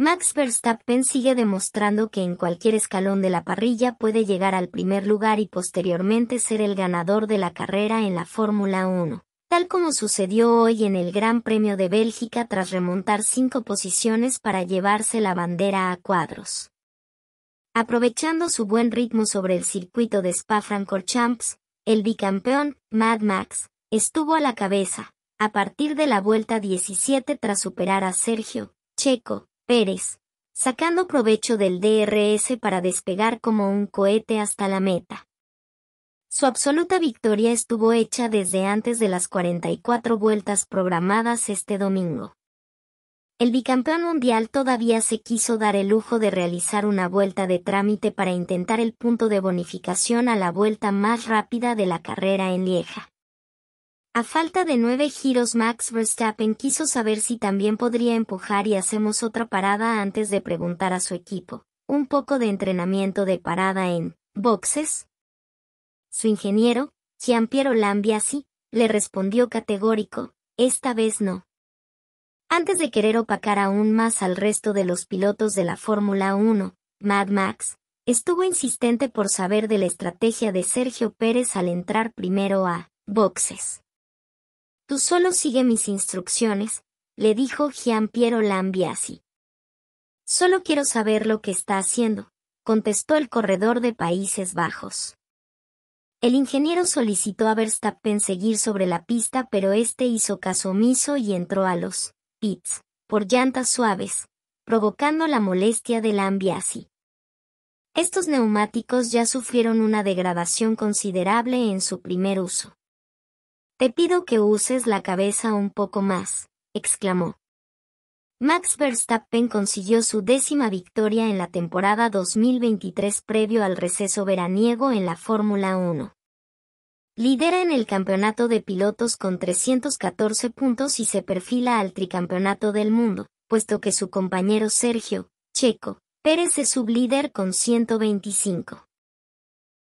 Max Verstappen sigue demostrando que en cualquier escalón de la parrilla puede llegar al primer lugar y posteriormente ser el ganador de la carrera en la Fórmula 1 tal como sucedió hoy en el Gran Premio de Bélgica tras remontar cinco posiciones para llevarse la bandera a cuadros. Aprovechando su buen ritmo sobre el circuito de Spa-Francorchamps, el bicampeón, Mad Max, estuvo a la cabeza, a partir de la vuelta 17 tras superar a Sergio, Checo, Pérez, sacando provecho del DRS para despegar como un cohete hasta la meta. Su absoluta victoria estuvo hecha desde antes de las 44 vueltas programadas este domingo. El bicampeón mundial todavía se quiso dar el lujo de realizar una vuelta de trámite para intentar el punto de bonificación a la vuelta más rápida de la carrera en Lieja. A falta de nueve giros Max Verstappen quiso saber si también podría empujar y hacemos otra parada antes de preguntar a su equipo. Un poco de entrenamiento de parada en boxes. Su ingeniero, Jean-Pierre Lambiassi, le respondió categórico, esta vez no. Antes de querer opacar aún más al resto de los pilotos de la Fórmula 1, Mad Max, estuvo insistente por saber de la estrategia de Sergio Pérez al entrar primero a boxes. Tú solo sigue mis instrucciones, le dijo Piero Lambiasi. Solo quiero saber lo que está haciendo, contestó el corredor de Países Bajos. El ingeniero solicitó a Verstappen seguir sobre la pista, pero este hizo caso omiso y entró a los pits por llantas suaves, provocando la molestia de Lambiasi. Estos neumáticos ya sufrieron una degradación considerable en su primer uso. Te pido que uses la cabeza un poco más, exclamó. Max Verstappen consiguió su décima victoria en la temporada 2023 previo al receso veraniego en la Fórmula 1. Lidera en el campeonato de pilotos con 314 puntos y se perfila al tricampeonato del mundo, puesto que su compañero Sergio, Checo, Pérez es líder con 125.